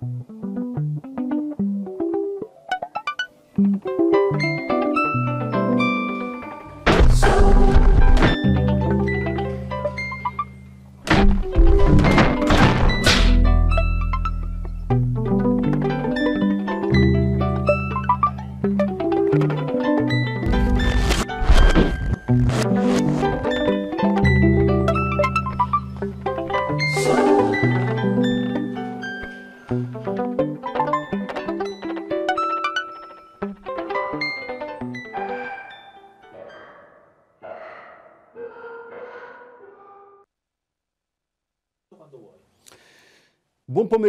Thank you.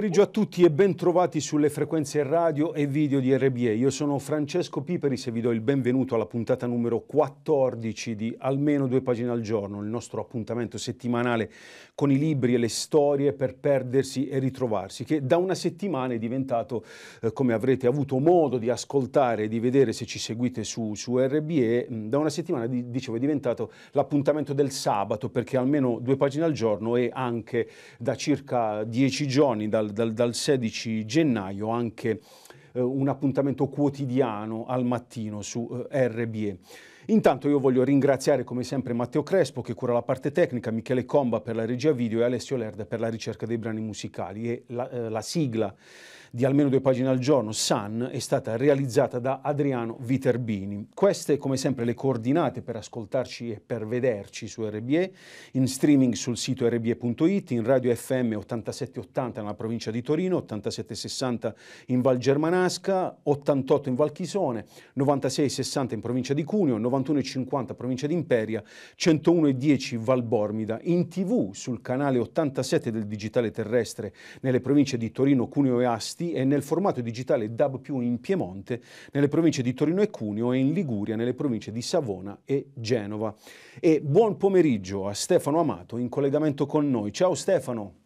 pomeriggio a tutti e ben trovati sulle frequenze radio e video di RBA. Io sono Francesco Piperis e vi do il benvenuto alla puntata numero 14 di Almeno due pagine al giorno, il nostro appuntamento settimanale con i libri e le storie per perdersi e ritrovarsi, che da una settimana è diventato, eh, come avrete avuto modo di ascoltare e di vedere se ci seguite su, su RBE, mm, da una settimana di, dicevo è diventato l'appuntamento del sabato perché almeno due pagine al giorno e anche da circa dieci giorni dal, dal, dal 16 gennaio anche eh, un appuntamento quotidiano al mattino su eh, RBE. Intanto io voglio ringraziare come sempre Matteo Crespo che cura la parte tecnica, Michele Comba per la regia video e Alessio Lerda per la ricerca dei brani musicali e la, eh, la sigla di almeno due pagine al giorno, Sun, è stata realizzata da Adriano Viterbini. Queste, come sempre, le coordinate per ascoltarci e per vederci su RBE, in streaming sul sito rbe.it, in radio FM 8780 nella provincia di Torino, 8760 in Val Germanasca, 88 in Val Chisone, 9660 in provincia di Cuneo, 91,50 provincia di Imperia, 101,10 Val Bormida, in tv sul canale 87 del digitale terrestre nelle province di Torino, Cuneo e Asti testi e nel formato digitale DAB più in Piemonte, nelle province di Torino e Cuneo e in Liguria, nelle province di Savona e Genova. E buon pomeriggio a Stefano Amato in collegamento con noi. Ciao Stefano.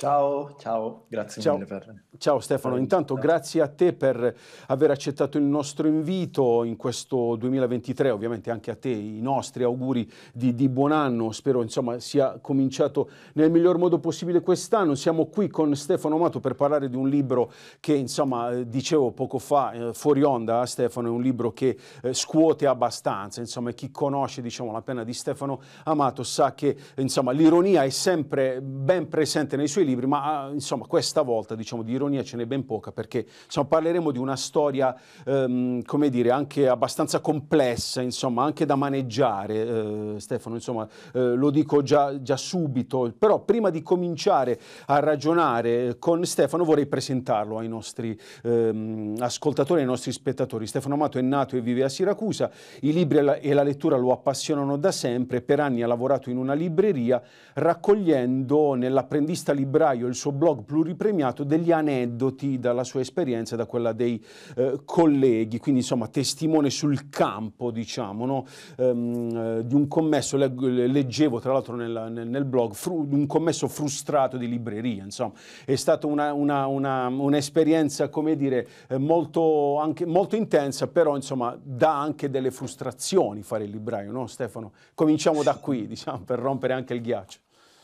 Ciao, ciao, grazie ciao. mille per... Ciao Stefano, per intanto grazie a te per aver accettato il nostro invito in questo 2023, ovviamente anche a te i nostri auguri di, di buon anno, spero insomma sia cominciato nel miglior modo possibile quest'anno. Siamo qui con Stefano Amato per parlare di un libro che insomma eh, dicevo poco fa, eh, fuori onda eh, Stefano, è un libro che eh, scuote abbastanza, insomma chi conosce diciamo la penna di Stefano Amato sa che insomma l'ironia è sempre ben presente nei suoi libri libri, ma eh, insomma questa volta diciamo, di ironia ce n'è ben poca perché insomma, parleremo di una storia, ehm, come dire, anche abbastanza complessa, insomma, anche da maneggiare, eh, Stefano, insomma, eh, lo dico già, già, subito, però prima di cominciare a ragionare con Stefano vorrei presentarlo ai nostri ehm, ascoltatori, ai nostri spettatori. Stefano Amato è nato e vive a Siracusa, i libri e la, e la lettura lo appassionano da sempre, per anni ha lavorato in una libreria raccogliendo nell'apprendista libreria febbraio il suo blog pluripremiato degli aneddoti dalla sua esperienza e da quella dei eh, colleghi, quindi insomma testimone sul campo diciamo, no? ehm, eh, di un commesso, leggevo tra l'altro nel, nel, nel, blog, fru, un commesso frustrato di libreria, insomma è stata un'esperienza come dire eh, molto, anche, molto intensa, però insomma dà anche delle frustrazioni fare il libraio, no Stefano? Cominciamo da qui diciamo, per rompere anche il ghiaccio.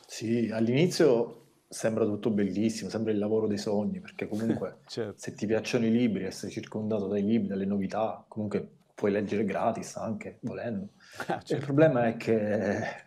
Sì, all'inizio sembra tutto bellissimo, sembra il lavoro dei sogni, perché comunque certo. se ti piacciono i libri, essere circondato dai libri, dalle novità, comunque puoi leggere gratis anche volendo. Ah, certo. Il problema è che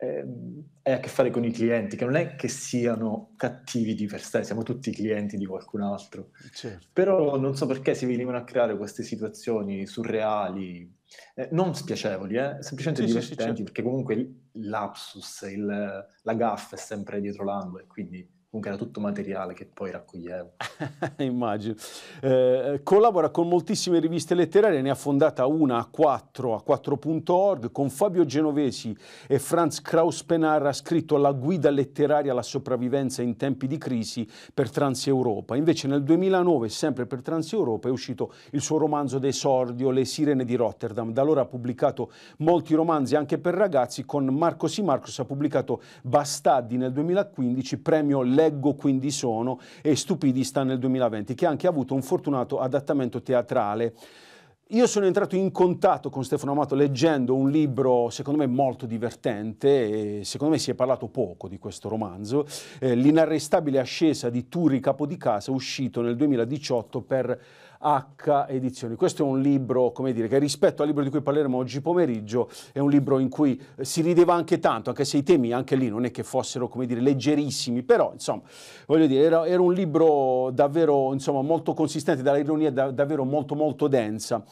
Ehm, è a che fare con i clienti, che non è che siano cattivi di per sé, siamo tutti clienti di qualcun altro. Certo. Però non so perché si venivano a creare queste situazioni surreali, eh, non spiacevoli, eh, semplicemente sì, divertenti, sì, sì, certo. perché comunque lapsus, il, la gaffa è sempre dietro l'angolo e quindi comunque era tutto materiale che poi raccoglievo. Immagino. Eh, collabora con moltissime riviste letterarie, ne ha fondata una a 4, a 4.org, con Fabio Genovesi e Franz Kraus-Penar ha scritto La guida letteraria alla sopravvivenza in tempi di crisi per Transeuropa. Invece nel 2009, sempre per Transeuropa, è uscito il suo romanzo d'esordio Le sirene di Rotterdam. Da allora ha pubblicato molti romanzi anche per ragazzi, con Marco Simarcos ha pubblicato Bastardi nel 2015, premio leggo quindi sono e Stupidista nel 2020, che ha anche avuto un fortunato adattamento teatrale. Io sono entrato in contatto con Stefano Amato leggendo un libro, secondo me molto divertente, e secondo me si è parlato poco di questo romanzo, eh, L'inarrestabile ascesa di Turi Capo di Casa, uscito nel 2018 per H Edizioni. Questo è un libro, come dire, che rispetto al libro di cui parleremo oggi pomeriggio, è un libro in cui eh, si rideva anche tanto, anche se i temi anche lì non è che fossero, come dire, leggerissimi, però insomma, voglio dire, era, era un libro davvero, insomma, molto consistente, dall'ironia da, davvero molto molto densa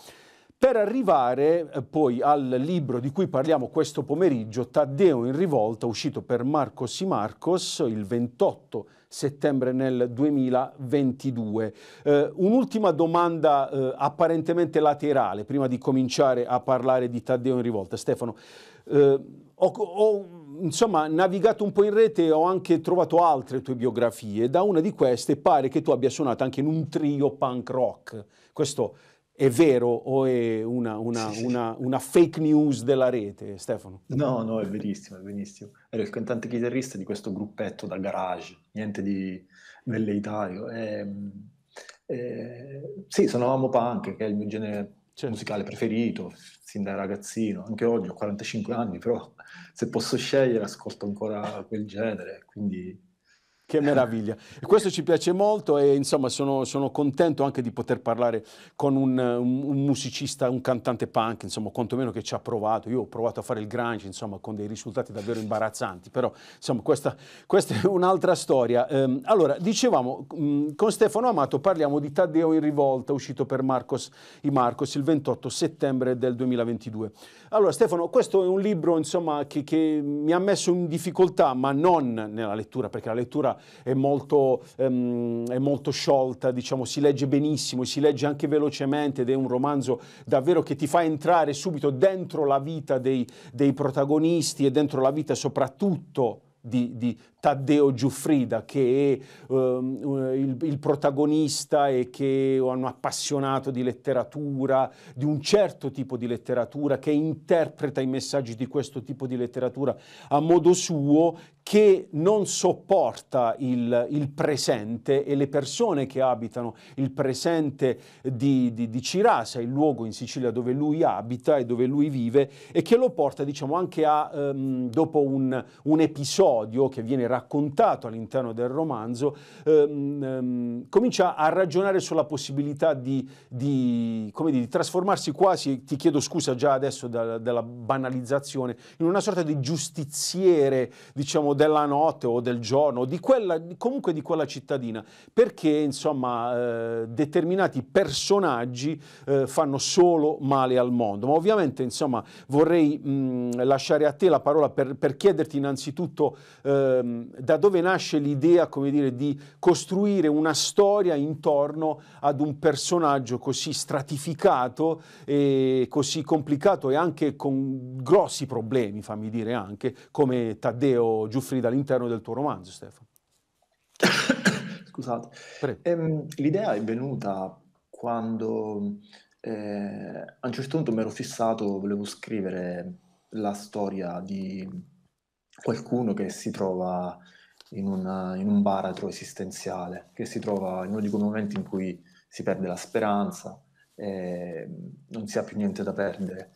per arrivare eh, poi al libro di cui parliamo questo pomeriggio, Taddeo in rivolta, uscito per Marcos y Marcos il 28 settembre nel 2022. Eh, un'ultima domanda eh, apparentemente laterale, prima di cominciare a parlare di Taddeo in rivolta. Stefano, eh, ho, ho insomma, navigato un po' in rete e ho anche trovato altre tue biografie. Da una di queste pare che tu abbia suonato anche in un trio punk rock. Questo è vero o è una, una, sì, sì. Una, una, fake news della rete, Stefano? No, no, è benissimo, è verissimo. Ero il cantante chitarrista di questo gruppetto da garage, niente di velleitario. E, ehm, e, eh, sì, suonavamo punk, che è il mio genere certo. musicale preferito, sin da ragazzino. Anche oggi ho 45 anni, però se posso scegliere ascolto ancora quel genere, quindi che meraviglia. E questo ci piace molto e insomma sono, sono contento anche di poter parlare con un, un, musicista, un cantante punk, insomma quantomeno che ci ha provato. Io ho provato a fare il grunge, insomma, con dei risultati davvero imbarazzanti, però insomma questa, questa è un'altra storia. Ehm, allora, dicevamo, mh, mm, con Stefano Amato parliamo di Taddeo in rivolta, uscito per Marcos i Marcos il 28 settembre del 2022. Allora Stefano, questo è un libro insomma che, che mi ha messo in difficoltà, ma non nella lettura, perché la lettura è molto, ehm, è molto sciolta, diciamo, si legge benissimo, si legge anche velocemente ed è un romanzo davvero che ti fa entrare subito dentro la vita dei, dei protagonisti e dentro la vita soprattutto di, di, Taddeo Giuffrida, che è um, il, il, protagonista e che è un appassionato di letteratura, di un certo tipo di letteratura, che interpreta i messaggi di questo tipo di letteratura a modo suo, che non sopporta il, il, presente e le persone che abitano il presente di, di, di, Cirasa, il luogo in Sicilia dove lui abita e dove lui vive, e che lo porta diciamo, anche a, ehm, dopo un, un, episodio che viene raccontato all'interno del romanzo, ehm, ehm, comincia a ragionare sulla possibilità di, di, come dire, di trasformarsi quasi, ti chiedo scusa già adesso dalla, dalla banalizzazione, in una sorta di giustiziere, diciamo, della notte o del giorno, di quella, comunque di quella cittadina, perché insomma eh, determinati personaggi eh, fanno solo male al mondo. Ma ovviamente insomma vorrei mh, lasciare a te la parola per, per chiederti innanzitutto eh, da dove nasce l'idea come dire, di costruire una storia intorno ad un personaggio così stratificato e così complicato e anche con grossi problemi, fammi dire anche, come Taddeo Giuffre Siegfried all'interno del tuo romanzo, Stefano. Scusate. Ehm, l'idea è venuta quando eh, a un certo punto mi ero fissato, volevo scrivere la storia di qualcuno che si trova in, una, in un baratro esistenziale, che si trova in uno di quei momenti in cui si perde la speranza, eh, non si ha più niente da perdere.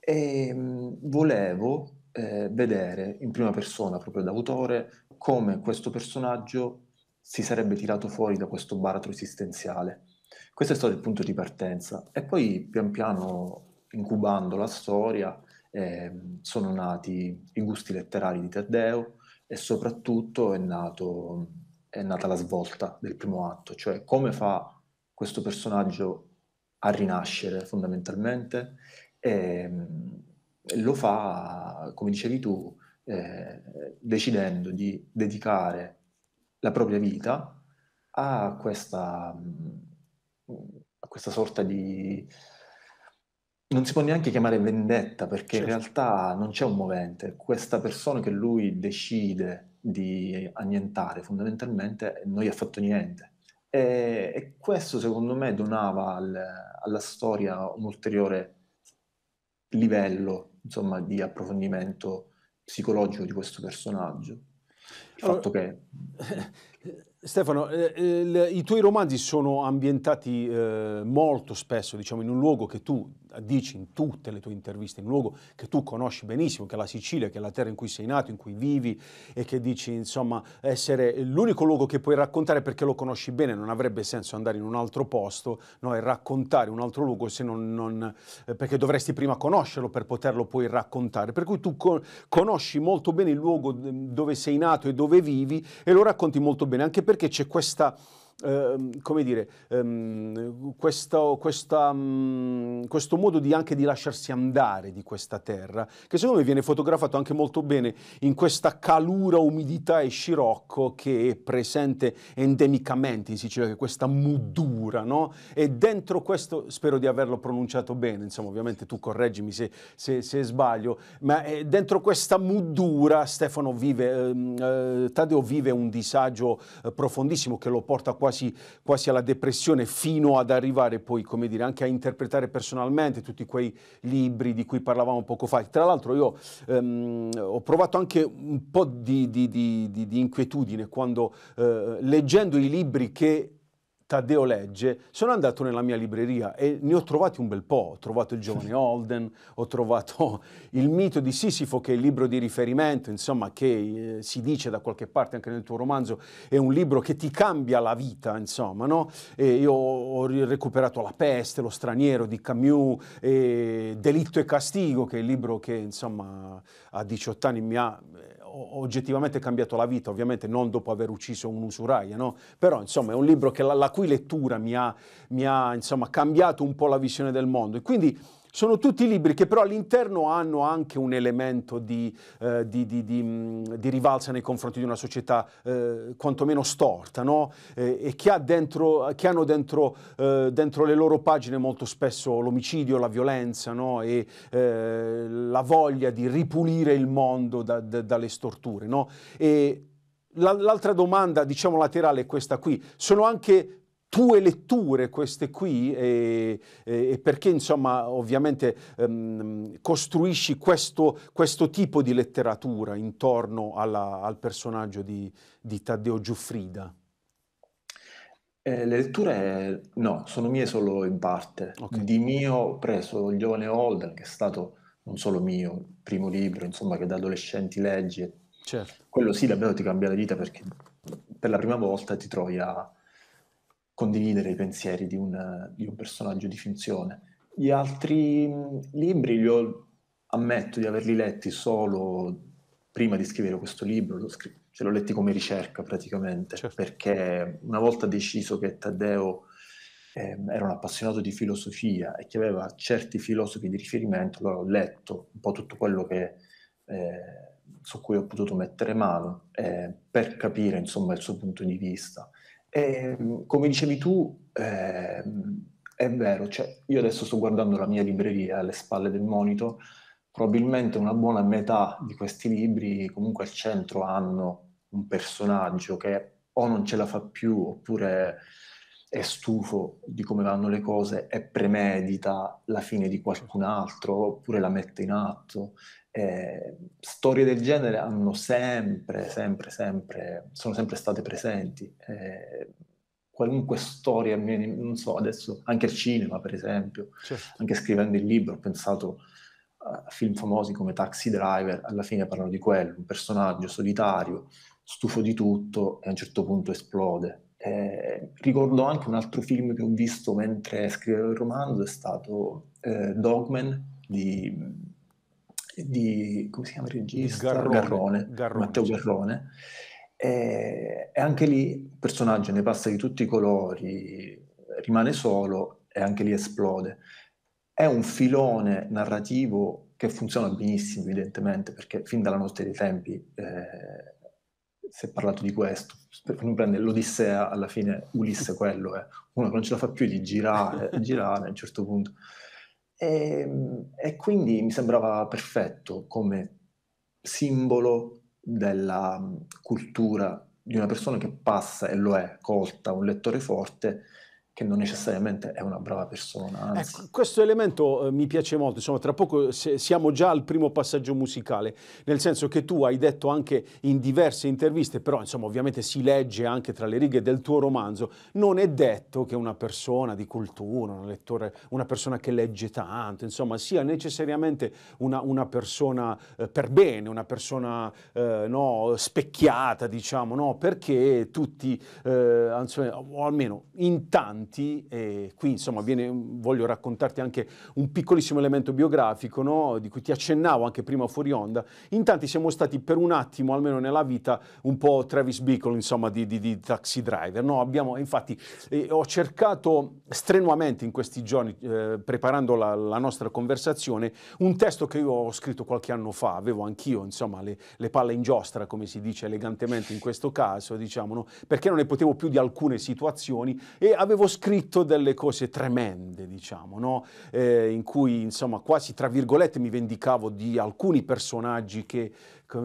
E ehm, volevo eh, vedere in prima persona, proprio da autore, come questo personaggio si sarebbe tirato fuori da questo baratro esistenziale. Questo è stato il punto di partenza. E poi, pian piano, incubando la storia, eh, sono nati i gusti letterari di Taddeo e soprattutto è, nato, è nata la svolta del primo atto, cioè come fa questo personaggio a rinascere fondamentalmente. E, ehm, lo fa, come dicevi tu, eh, decidendo di dedicare la propria vita a questa, a questa sorta di... Non si può neanche chiamare vendetta perché certo. in realtà non c'è un movente. Questa persona che lui decide di annientare fondamentalmente non gli ha fatto niente. E, e questo secondo me donava al, alla storia un ulteriore livello insomma, di approfondimento psicologico di questo personaggio. Il allora, fatto che... Stefano, eh, eh, i tuoi romanzi sono ambientati eh, molto spesso, diciamo, in un luogo che tu dici in tutte le tue interviste, in un luogo che tu conosci benissimo, che è la Sicilia, che è la terra in cui sei nato, in cui vivi e che dici insomma essere l'unico luogo che puoi raccontare perché lo conosci bene, non avrebbe senso andare in un altro posto no? e raccontare un altro luogo se non, non eh, perché dovresti prima conoscerlo per poterlo poi raccontare, per cui tu con, conosci molto bene il luogo mm, dove sei nato e dove vivi e lo racconti molto bene, anche perché c'è questa Ehm, come dire, ehm, questo, questa, mh, mm, questo, modo di anche di lasciarsi andare di questa terra, che secondo me viene fotografato anche molto bene in questa calura, umidità e scirocco che è presente endemicamente in Sicilia, che è questa mudura, no? E dentro questo, spero di averlo pronunciato bene, insomma ovviamente tu correggimi se, se, se sbaglio, ma eh, dentro questa mudura Stefano vive, ehm, eh, Taddeo vive un disagio eh, profondissimo che lo porta quasi quasi, quasi, alla depressione, fino ad arrivare poi, come dire, anche a interpretare personalmente tutti quei libri di cui parlavamo poco fa. Tra l'altro io ehm, ho provato anche un po' di, di, di, di inquietudine quando eh, leggendo i libri che Taddeo Legge, sono andato nella mia libreria e ne ho trovati un bel po'. Ho trovato il giovane Holden, ho trovato il mito di Sisifo, che è il libro di riferimento, insomma, che eh, si dice da qualche parte anche nel tuo romanzo, è un libro che ti cambia la vita, insomma, no? E io ho recuperato La peste, Lo straniero di Camus, e Delitto e castigo, che è il libro che, insomma, a 18 anni mi ha eh, oggettivamente cambiato la vita, ovviamente non dopo aver ucciso un usuraio, no? però insomma è un libro che, la, la cui lettura mi ha, mi ha insomma, cambiato un po' la visione del mondo. E quindi sono tutti libri che però all'interno hanno anche un elemento di, eh, di, di, di, mm, rivalsa nei confronti di una società eh, quantomeno storta no? eh, e che, ha dentro, che hanno dentro, eh, dentro, le loro pagine molto spesso l'omicidio, la violenza no? e eh, la voglia di ripulire il mondo da, da, dalle storture. No? E l'altra domanda, diciamo laterale, è questa qui. Sono anche tue letture queste qui e, e perché insomma ovviamente um, costruisci questo, questo, tipo di letteratura intorno alla, al personaggio di, di Taddeo Giuffrida? Eh, le letture no, sono mie solo in parte. Okay. Di mio ho preso Il giovane Holden, che è stato non solo mio, primo libro, insomma, che da adolescenti leggi. Certo. Quello sì, davvero ti cambia la vita perché per la prima volta ti trovi a, condividere i pensieri di un, di un personaggio di finzione. Gli altri mm, libri li ho, ammetto di averli letti solo prima di scrivere questo libro, l'ho scr- ce l'ho letti come ricerca praticamente, certo. perché una volta deciso che Taddeo eh, era un appassionato di filosofia e che aveva certi filosofi di riferimento, allora ho letto un po' tutto quello che, eh, su cui ho potuto mettere mano eh, per capire insomma, il suo punto di vista. E, ehm, come dicevi tu, eh, è vero, cioè, io adesso sto guardando la mia libreria alle spalle del monito, probabilmente una buona metà di questi libri comunque al centro hanno un personaggio che o non ce la fa più oppure è stufo di come vanno le cose e premedita la fine di qualcun altro oppure la mette in atto eh, storie del genere hanno sempre, sempre, sempre, sono sempre state presenti. Eh, qualunque storia, non so, adesso anche al cinema, per esempio, certo. anche scrivendo il libro, ho pensato a film famosi come Taxi Driver, alla fine parlano di quello, un personaggio solitario, stufo di tutto e a un certo punto esplode. Eh, ricordo anche un altro film che ho visto mentre scrivevo il romanzo, è stato eh, Dogman di di come si chiama il regista? Garrone, Garrone, Garrone Matteo certo. Garrone. E, e, anche lì il personaggio ne passa di tutti i colori, rimane solo e anche lì esplode. È un filone narrativo che funziona benissimo, evidentemente, perché fin dalla notte dei tempi eh, si è parlato di questo. Uno prende l'Odissea, alla fine Ulisse quello è. Eh. Uno che non ce la fa più di girare, girare a un certo punto. E, ehm, e, quindi mi sembrava perfetto come simbolo della cultura di una persona che passa, e lo è, colta, un lettore forte, che non necessariamente è una brava persona. Ecco, questo elemento eh, mi piace molto, insomma tra poco se, siamo già al primo passaggio musicale, nel senso che tu hai detto anche in diverse interviste, però insomma ovviamente si legge anche tra le righe del tuo romanzo, non è detto che una persona di cultura, un lettore, una persona che legge tanto, insomma sia necessariamente una, una persona eh, per bene, una persona eh, no, specchiata diciamo, no? perché tutti, eh, insomma, o almeno in tanti, importanti e qui insomma viene, voglio raccontarti anche un piccolissimo elemento biografico no? di cui ti accennavo anche prima fuori onda. In tanti siamo stati per un attimo, almeno nella vita, un po' Travis Bickle insomma di, di, di taxi driver. No? Abbiamo, infatti eh, ho cercato strenuamente in questi giorni, eh, preparando la, la, nostra conversazione, un testo che io ho scritto qualche anno fa, avevo anch'io insomma le, le palle in giostra come si dice elegantemente in questo caso, diciamo, no? perché non ne potevo più di alcune situazioni e avevo scritto delle cose tremende, diciamo, no? eh, in cui insomma quasi tra virgolette mi vendicavo di alcuni personaggi che,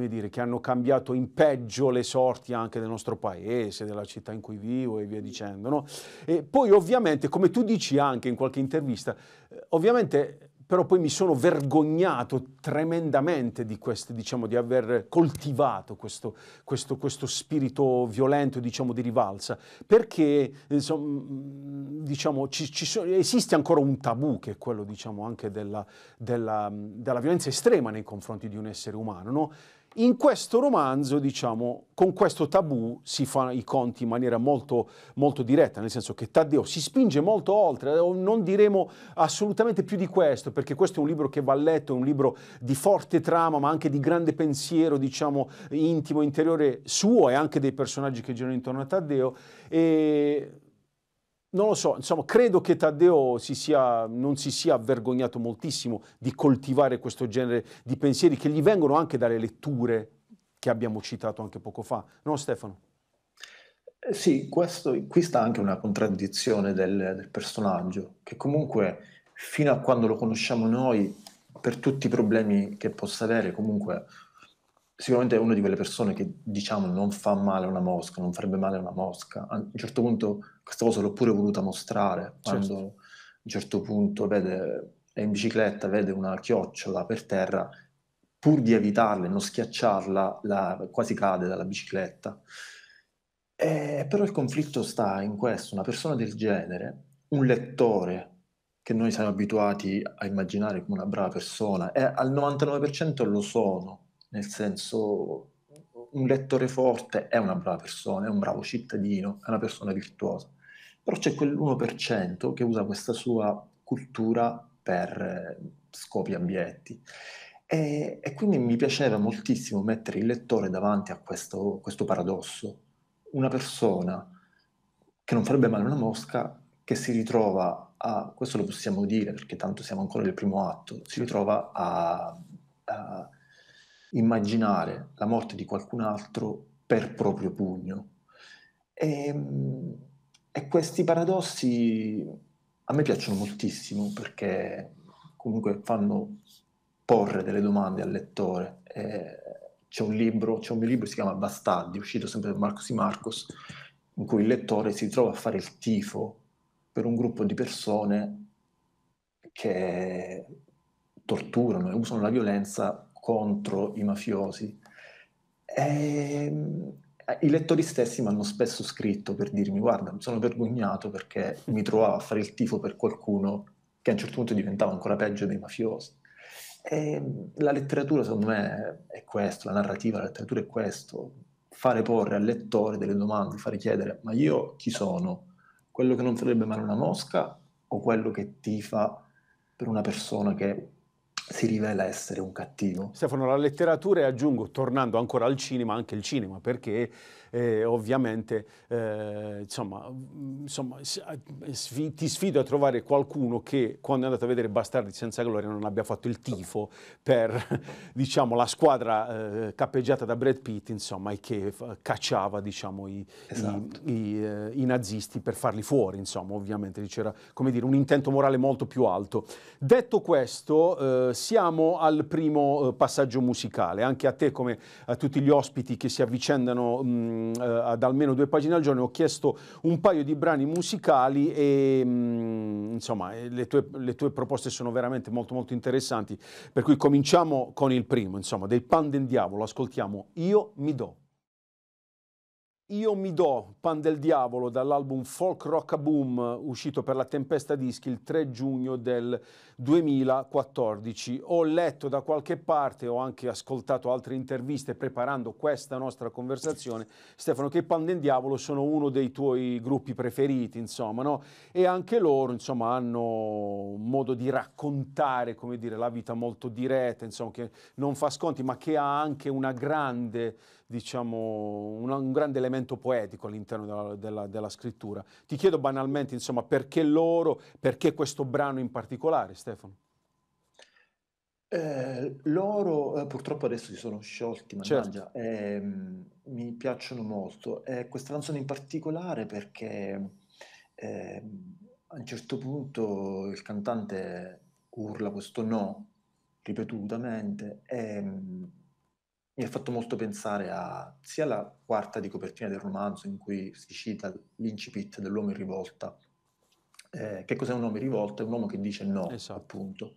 dire, che hanno cambiato in peggio le sorti anche del nostro paese, della città in cui vivo e via dicendo. No? E poi ovviamente, come tu dici anche in qualche intervista, eh, ovviamente però poi mi sono vergognato tremendamente di, queste, diciamo, di aver coltivato questo, questo, questo, spirito violento diciamo, di rivalsa, perché insomma, mm, diciamo, ci, ci so, esiste ancora un tabù che è quello diciamo, anche della, della, della violenza estrema nei confronti di un essere umano. No? In questo romanzo, diciamo, con questo tabù si fanno i conti in maniera molto, molto, diretta, nel senso che Taddeo si spinge molto oltre, non diremo assolutamente più di questo, perché questo è un libro che va letto, è un libro di forte trama, ma anche di grande pensiero, diciamo, intimo, interiore suo e anche dei personaggi che girano intorno a Taddeo. E non lo so, insomma, credo che Taddeo si sia, non si sia vergognato moltissimo di coltivare questo genere di pensieri che gli vengono anche dalle letture che abbiamo citato anche poco fa, no Stefano? Eh, sì, questo, qui sta anche una contraddizione del, del personaggio, che comunque fino a quando lo conosciamo noi, per tutti i problemi che possa avere, comunque sicuramente è una di quelle persone che diciamo non fa male a una mosca, non farebbe male a una mosca. A un certo punto questa cosa l'ho pure voluta mostrare certo. quando certo. a un certo punto vede, è in bicicletta, vede una chiocciola per terra, pur di evitarla e non schiacciarla, la, quasi cade dalla bicicletta. E, eh, però il conflitto sta in questo, una persona del genere, un lettore che noi siamo abituati a immaginare come una brava persona, e al 99% lo sono, nel senso un lettore forte è una brava persona, è un bravo cittadino, è una persona virtuosa però c'è quell'1% che usa questa sua cultura per eh, scopi abietti. E, e, quindi mi piaceva moltissimo mettere il lettore davanti a questo, questo paradosso. Una persona che non farebbe male una mosca, che si ritrova a, questo lo possiamo dire perché tanto siamo ancora nel primo atto, si ritrova a, a immaginare la morte di qualcun altro per proprio pugno. E, ehm, e questi paradossi a me piacciono moltissimo perché comunque fanno porre delle domande al lettore. Eh, c'è un libro, c'è un mio libro che si chiama Bastardi, uscito sempre da Marcos Di Marcos, in cui il lettore si trova a fare il tifo per un gruppo di persone che torturano e usano la violenza contro i mafiosi. E ehm, eh, i lettori stessi mi hanno spesso scritto per dirmi guarda mi sono vergognato perché mi trovavo a fare il tifo per qualcuno che a un certo punto diventava ancora peggio dei mafiosi. E ehm, la letteratura secondo me è questo, la narrativa, la letteratura è questo, fare porre al lettore delle domande, fare chiedere ma io chi sono? Quello che non farebbe male una mosca o quello che tifa per una persona che si rivela essere un cattivo. Stefano, la letteratura e aggiungo, tornando ancora al cinema, anche il cinema, perché eh, ovviamente eh, insomma, insomma, eh, ti sfido a trovare qualcuno che quando è andato a vedere Bastardi senza gloria non abbia fatto il tifo per diciamo, la squadra eh, cappeggiata da Brad Pitt insomma, e che cacciava diciamo, i, esatto. i, i, eh, i, nazisti per farli fuori. Insomma, ovviamente c'era come dire, un intento morale molto più alto. Detto questo, eh, siamo al primo eh, passaggio musicale, anche a te come a tutti gli ospiti che si avvicendano mh, mm, eh, ad almeno due pagine al giorno ho chiesto un paio di brani musicali e mh, mm, insomma le tue, le tue, proposte sono veramente molto molto interessanti, per cui cominciamo con il primo, insomma, del Pan del Diavolo, ascoltiamo Io mi do. Io mi do, Pan del Diavolo, dall'album Folk Rock Boom, uscito per la Tempesta Dischi il 3 giugno del 2014. Ho letto da qualche parte, ho anche ascoltato altre interviste preparando questa nostra conversazione, Stefano, che Pan del Diavolo sono uno dei tuoi gruppi preferiti, insomma, no? E anche loro, insomma, hanno un modo di raccontare, come dire, la vita molto diretta, insomma, che non fa sconti, ma che ha anche una grande, diciamo, un, un grande elemento poetico all'interno della, della, della scrittura. Ti chiedo banalmente, insomma, perché loro, perché questo brano in particolare, Stefano? Stefano? Eh, loro eh, purtroppo adesso si sono sciolti, mannaggia, certo. eh, mi piacciono molto. Eh, questa canzone in particolare perché ehm, a un certo punto il cantante urla questo no ripetutamente e ehm, mi ha fatto molto pensare a sia alla quarta di copertina del romanzo in cui si cita l'incipit dell'uomo in rivolta eh, che cos'è un nome rivolto? È un uomo che dice no, esatto. appunto.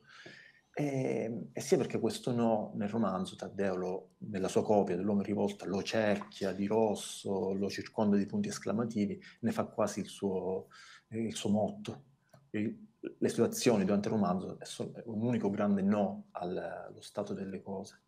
E, ehm, e, sia perché questo no nel romanzo Taddeo, lo, nella sua copia dell'uomo rivolto lo cerchia di rosso, lo circonda di punti esclamativi, ne fa quasi il suo, eh, il suo motto. Il, le situazioni durante il romanzo sono un unico grande no allo stato delle cose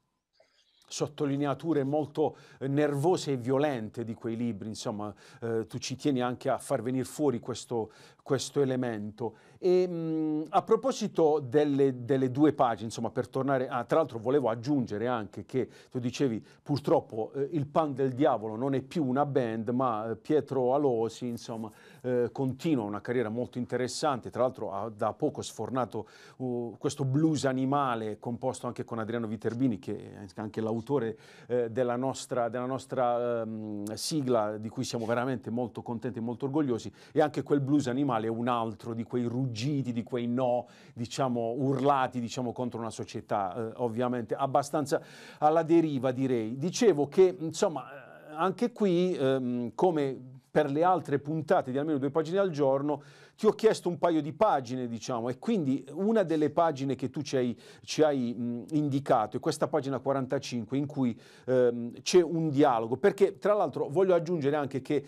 sottolineature molto eh, nervose e violente di quei libri, insomma eh, tu ci tieni anche a far venire fuori questo, questo elemento. E, mh, a proposito delle, delle, due pagine, insomma, per tornare, ah, tra l'altro volevo aggiungere anche che tu dicevi purtroppo eh, il Pan del Diavolo non è più una band, ma eh, Pietro Alosi, insomma, eh, continua una carriera molto interessante, tra l'altro ha da poco sfornato uh, questo blues animale composto anche con Adriano Viterbini, che è anche l'autore eh, della nostra, della nostra ehm, sigla, di cui siamo veramente molto contenti e molto orgogliosi, e anche quel blues animale animale un altro di quei ruggiti, di quei no, diciamo, urlati, diciamo, contro una società, eh, ovviamente, abbastanza alla deriva, direi. Dicevo che, insomma, eh, anche qui, ehm, come per le altre puntate di almeno due pagine al giorno, ti ho chiesto un paio di pagine, diciamo, e quindi una delle pagine che tu ci hai, ci hai mh, mm, indicato è questa pagina 45 in cui ehm, c'è un dialogo, perché tra l'altro voglio aggiungere anche che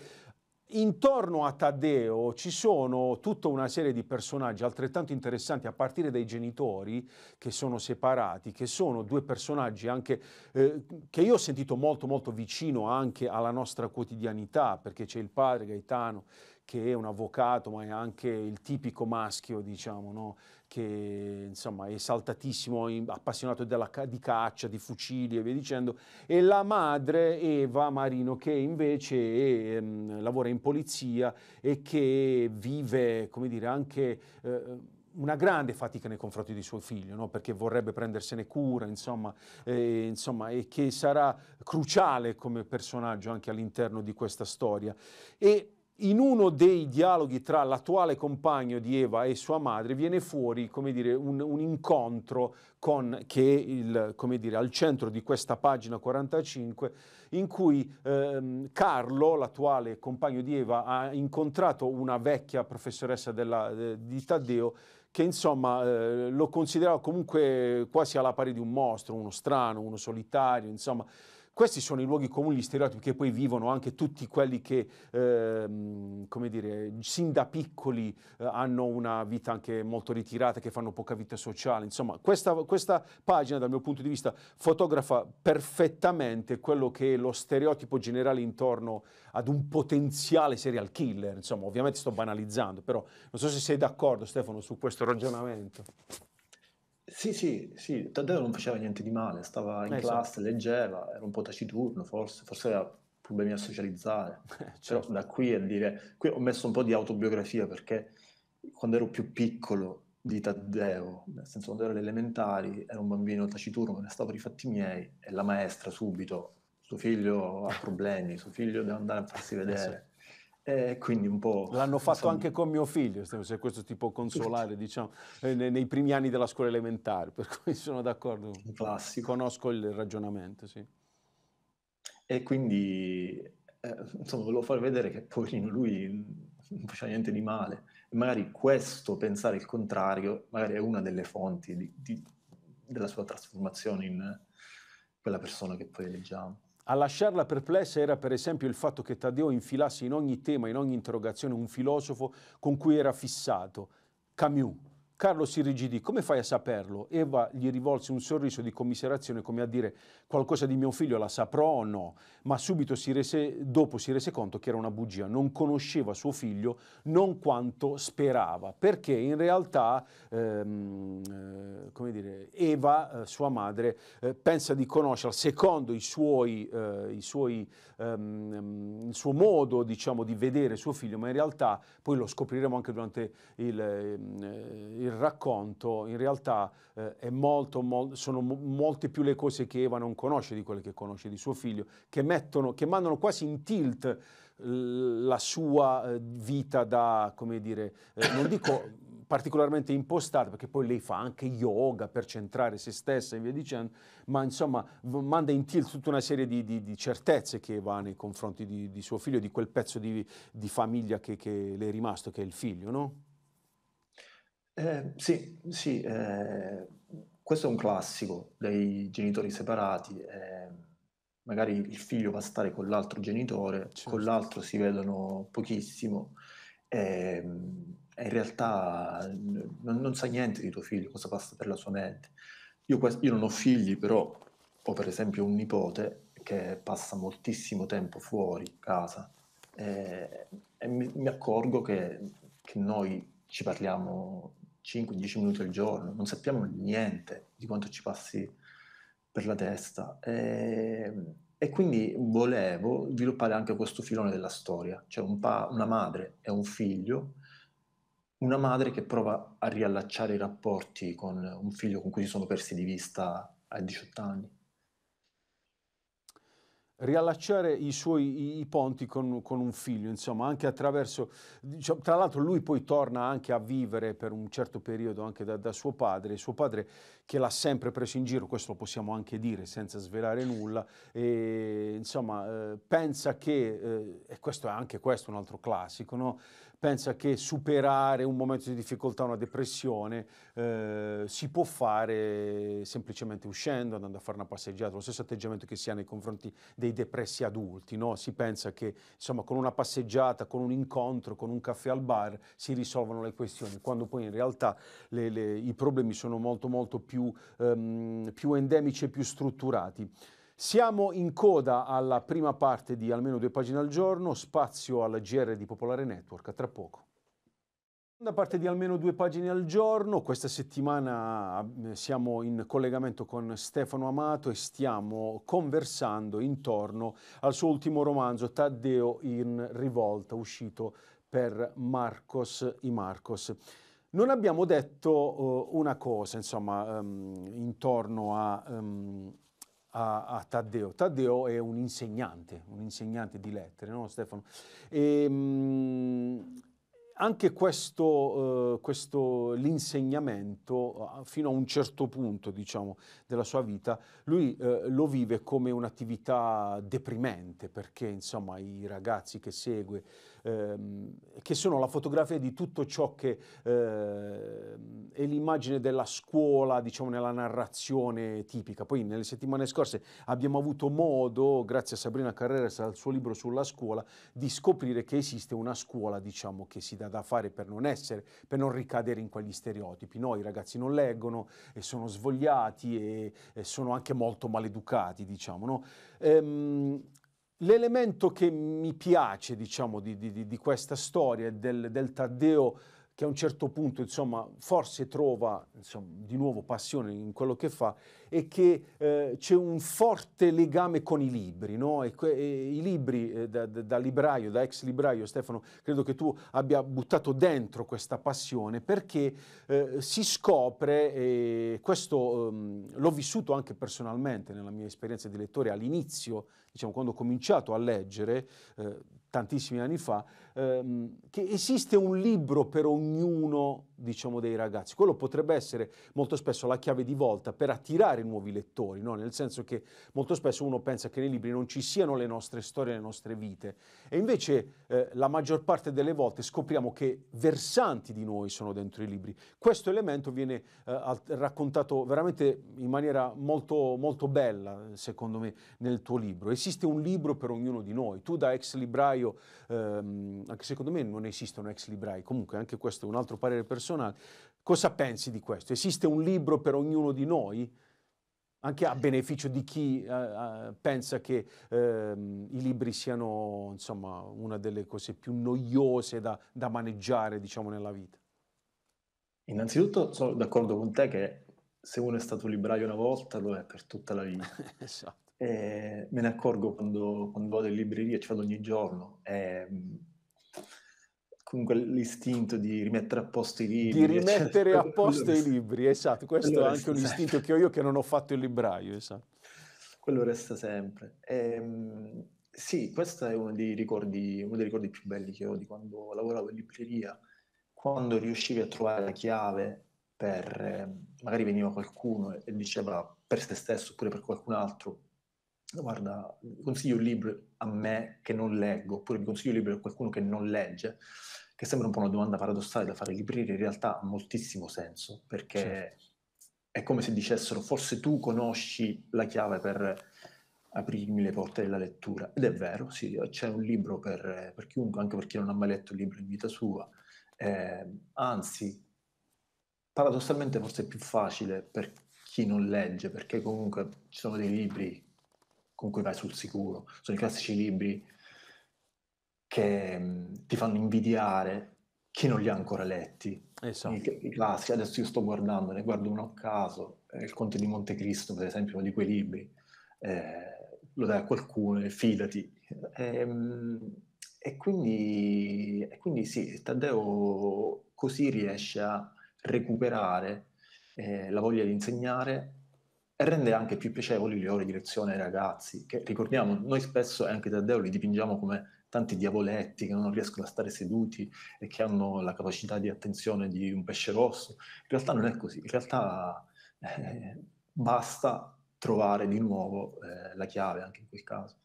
Intorno a Taddeo ci sono tutta una serie di personaggi altrettanto interessanti, a partire dai genitori che sono separati, che sono due personaggi anche eh, che io ho sentito molto molto vicino anche alla nostra quotidianità, perché c'è il padre Gaetano che è un avvocato, ma è anche il tipico maschio, diciamo, no? che insomma, è esaltatissimo, appassionato della, di caccia, di fucili e via dicendo, e la madre Eva Marino che invece è, mh, mm, lavora in polizia e che vive, come dire, anche... Eh, una grande fatica nei confronti di suo figlio, no? perché vorrebbe prendersene cura, insomma, eh, insomma, e che sarà cruciale come personaggio anche all'interno di questa storia. E in uno dei dialoghi tra l'attuale compagno di Eva e sua madre viene fuori dire, un, un, incontro con, che è il, dire, al centro di questa pagina 45 in cui ehm, Carlo, l'attuale compagno di Eva, ha incontrato una vecchia professoressa della, eh, di Taddeo che insomma eh, lo considerava comunque quasi alla pari di un mostro, uno strano, uno solitario, insomma questi sono i luoghi comuni, gli stereotipi che poi vivono anche tutti quelli che, ehm, come dire, sin da piccoli eh, hanno una vita anche molto ritirata, che fanno poca vita sociale. Insomma, questa, questa pagina, dal mio punto di vista, fotografa perfettamente quello che è lo stereotipo generale intorno ad un potenziale serial killer. Insomma, ovviamente sto banalizzando, però non so se sei d'accordo, Stefano, su questo ragionamento. Sì, sì, sì, Taddeo non faceva niente di male, stava in eh, classe, so. leggeva, era un po' taciturno forse, forse aveva problemi a socializzare, eh, certo. però da qui a dire, qui ho messo un po' di autobiografia perché quando ero più piccolo di Taddeo, nel senso quando ero alle elementari, era un bambino taciturno, ne stavo i fatti miei e la maestra subito, suo figlio ha problemi, suo figlio deve andare a farsi eh, vedere. Eh, quindi un po'. L'hanno fatto insomma... anche con mio figlio, se questo ti può consolare, diciamo, eh, nei primi anni della scuola elementare, per cui sono d'accordo. Classico. Conosco il ragionamento, sì. E quindi, eh, insomma, volevo far vedere che poverino lui non faceva niente di male. Magari questo, pensare il contrario, magari è una delle fonti di, di, della sua trasformazione in quella persona che poi leggiamo. A lasciarla perplessa era per esempio il fatto che Taddeo infilasse in ogni tema, in ogni interrogazione, un filosofo con cui era fissato, Camus, Carlo si irrigidì. Come fai a saperlo? Eva gli rivolse un sorriso di commiserazione come a dire qualcosa di mio figlio la saprò o no, ma subito si rese, dopo si rese conto che era una bugia. Non conosceva suo figlio non quanto sperava, perché in realtà ehm, eh, dire, Eva, eh, sua madre, eh, pensa di conoscerla secondo i suoi, eh, i suoi, ehm, ehm, il suo modo diciamo, di vedere suo figlio, ma in realtà poi lo scopriremo anche durante il, il ehm, eh, il racconto in realtà eh, molto, mol, sono molte più le cose che Eva non conosce di quelle che conosce di suo figlio, che, mettono, che mandano quasi in tilt la sua eh, vita da, come dire, eh, non dico particolarmente impostata, perché poi lei fa anche yoga per centrare se stessa e via dicendo, ma insomma manda in tilt tutta una serie di, di, di certezze che va nei confronti di, di, suo figlio, di quel pezzo di, famiglia che, che le è rimasto, che è il figlio, no? Eh, sì, sì, eh, questo è un classico dei genitori separati. eh, magari il figlio va a stare con l'altro genitore, con certo. l'altro si vedono pochissimo ehm, e, in realtà eh, non, non sa niente di tuo figlio, cosa passa per la sua mente. Io, quest- io non ho figli, però ho per esempio un nipote che passa moltissimo tempo fuori casa eh, e, mi, mi accorgo che, che noi ci parliamo 5-10 minuti al giorno, non sappiamo niente di quanto ci passi per la testa. E, ehm, e quindi volevo sviluppare anche questo filone della storia, cioè un pa- una madre e un figlio, una madre che prova a riallacciare i rapporti con un figlio con cui si sono persi di vista a 18 anni riallacciare i suoi i ponti con, con, un figlio, insomma, anche attraverso... Diciamo, tra l'altro lui poi torna anche a vivere per un certo periodo anche da, da suo padre, suo padre che l'ha sempre preso in giro, questo lo possiamo anche dire senza svelare nulla, e, insomma, eh, pensa che, eh, e questo è anche questo un altro classico, no? pensa che superare un momento di difficoltà, una depressione, eh, si può fare semplicemente uscendo, andando a fare una passeggiata, lo stesso atteggiamento che si ha nei confronti dei depressi adulti, no? si pensa che insomma, con una passeggiata, con un incontro, con un caffè al bar si risolvono le questioni, quando poi in realtà le, le, i problemi sono molto molto più, ehm, più endemici e più strutturati. Siamo in coda alla prima parte di almeno due pagine al giorno, spazio alla GR di Popolare Network, a tra poco. Da parte di almeno due pagine al giorno, questa settimana eh, siamo in collegamento con Stefano Amato e stiamo conversando intorno al suo ultimo romanzo Taddeo in rivolta, uscito per Marcos i Marcos. Non abbiamo detto uh, una cosa, insomma, um, intorno a, um, a, a, Taddeo. Taddeo è un insegnante, un insegnante di lettere, no Stefano? E, ehm, mh, anche questo, eh, questo, l'insegnamento, eh, fino a un certo punto diciamo, della sua vita, lui eh, lo vive come un'attività deprimente, perché insomma, i ragazzi che segue Ehm, che sono la fotografia di tutto ciò che ehm, è l'immagine della scuola, diciamo, nella narrazione tipica. Poi nelle settimane scorse abbiamo avuto modo, grazie a Sabrina Carreras al suo libro sulla scuola, di scoprire che esiste una scuola, diciamo, che si dà da fare per non essere, per non ricadere in quegli stereotipi. No, i ragazzi non leggono e sono svogliati e, e sono anche molto maleducati, diciamo, no? Ehm, L'elemento che mi piace, diciamo, di, di, di questa storia del, del Taddeo che a un certo punto insomma, forse trova insomma, di nuovo passione in quello che fa e che eh, c'è un forte legame con i libri. No? E, e, I libri eh, da, da, libraio, da ex libraio Stefano, credo che tu abbia buttato dentro questa passione perché eh, si scopre, e questo ehm, l'ho vissuto anche personalmente nella mia esperienza di lettore all'inizio, diciamo, quando ho cominciato a leggere eh, tantissimi anni fa, ehm, che esiste un libro per ognuno diciamo, dei ragazzi. Quello potrebbe essere molto spesso la chiave di volta per attirare nuovi lettori, no? nel senso che molto spesso uno pensa che nei libri non ci siano le nostre storie, le nostre vite e invece eh, la maggior parte delle volte scopriamo che versanti di noi sono dentro i libri. Questo elemento viene eh, raccontato veramente in maniera molto, molto bella, secondo me, nel tuo libro. Esiste un libro per ognuno di noi. Tu da ex libraio, ehm, anche secondo me non esistono ex librai, comunque anche questo è un altro parere personale, personale. Cosa pensi di questo? Esiste un libro per ognuno di noi? Anche a beneficio di chi eh, eh pensa che eh, i libri siano insomma, una delle cose più noiose da, da maneggiare diciamo, nella vita. Innanzitutto sono d'accordo con te che se uno è stato libraio una volta lo è per tutta la vita. esatto. Eh, me ne accorgo quando, quando, vado in libreria, ci vado ogni giorno. E, ehm, comunque l'istinto di rimettere a posto i libri. Di rimettere eccetera. a posto quello i libri, esatto. Questo quello è anche un istinto sempre. che ho io che non ho fatto il libraio, esatto. Quello resta sempre. E, ehm, sì, questo è uno dei, ricordi, uno dei, ricordi, più belli che ho di quando lavoravo in libreria, quando riuscivi a trovare la chiave per... Ehm, magari veniva qualcuno e diceva per se stesso oppure per qualcun altro, guarda, consiglio un libro, a me che non leggo, oppure mi consiglio libri a qualcuno che non legge, che sembra un po' una domanda paradossale da fare ai librerie, in realtà ha moltissimo senso, perché certo. è come se dicessero forse tu conosci la chiave per aprirmi le porte della lettura. Ed è vero, sì, c'è un libro per, per chiunque, anche per chi non ha mai letto un libro in vita sua. Eh, anzi, paradossalmente forse è più facile per chi non legge, perché comunque ci sono dei libri con cui vai sul sicuro. Sono i classici libri che mh, mm, ti fanno invidiare chi non li ha ancora letti. Esatto. I, I, classici, adesso io sto guardando, ne guardo uno a caso, eh, il Conte di Montecristo per esempio, uno di quei libri, eh, lo dai a qualcuno fidati. E, ehm, mh, e, quindi, e quindi sì, Taddeo così riesce a recuperare eh, la voglia di insegnare e rende anche più piacevoli le ore di lezione ai ragazzi, che ricordiamo, noi spesso e anche Taddeo li dipingiamo come tanti diavoletti che non riescono a stare seduti e che hanno la capacità di attenzione di un pesce rosso. In realtà non è così, in realtà eh, basta trovare di nuovo eh, la chiave anche in quel caso.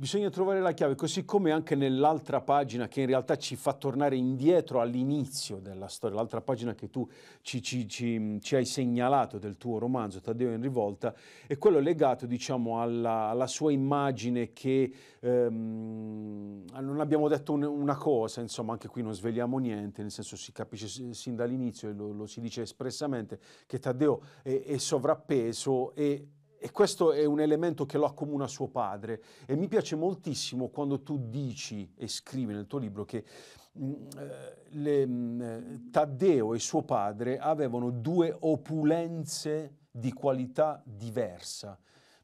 Bisogna trovare la chiave, così come anche nell'altra pagina che in realtà ci fa tornare indietro all'inizio della storia, l'altra pagina che tu ci, ci, ci, ci, hai segnalato del tuo romanzo Taddeo in rivolta, è quello legato diciamo, alla, alla, sua immagine che ehm, non abbiamo detto un, una cosa, insomma anche qui non svegliamo niente, nel senso si capisce sin dall'inizio e lo, lo si dice espressamente che Taddeo è, è sovrappeso e e questo è un elemento che lo accomuna a suo padre. E mi piace moltissimo quando tu dici e scrivi nel tuo libro che mh, mm, eh, le, mh, mm, eh, Taddeo e suo padre avevano due opulenze di qualità diversa.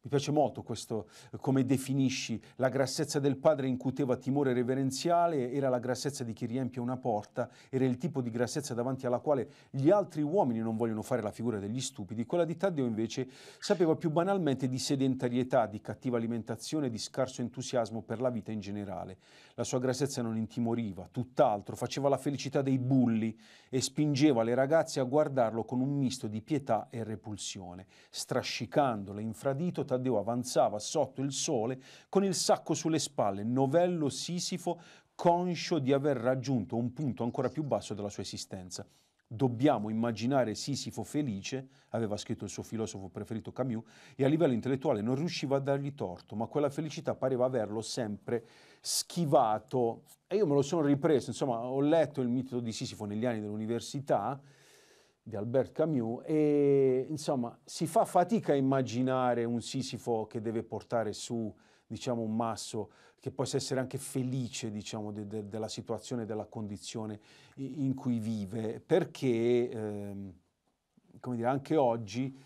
Mi piace molto questo, eh, come definisci, la grassezza del padre incuteva timore reverenziale, era la grassezza di chi riempie una porta, era il tipo di grassezza davanti alla quale gli altri uomini non vogliono fare la figura degli stupidi. Quella di Taddeo invece sapeva più banalmente di sedentarietà, di cattiva alimentazione, di scarso entusiasmo per la vita in generale. La sua grassezza non intimoriva, tutt'altro, faceva la felicità dei bulli e spingeva le ragazze a guardarlo con un misto di pietà e repulsione, strascicandole infradito Taddeo avanzava sotto il sole con il sacco sulle spalle, novello Sisifo conscio di aver raggiunto un punto ancora più basso della sua esistenza. Dobbiamo immaginare Sisifo felice, aveva scritto il suo filosofo preferito Camus, e a livello intellettuale non riusciva a dargli torto, ma quella felicità pareva averlo sempre schivato. E io me lo sono ripreso, insomma, ho letto il mito di Sisifo negli anni dell'università, di Albert Camus e insomma si fa fatica a immaginare un Sisifo che deve portare su diciamo, un masso che possa essere anche felice diciamo, de, de, della situazione, della condizione in cui vive, perché ehm, come dire, anche oggi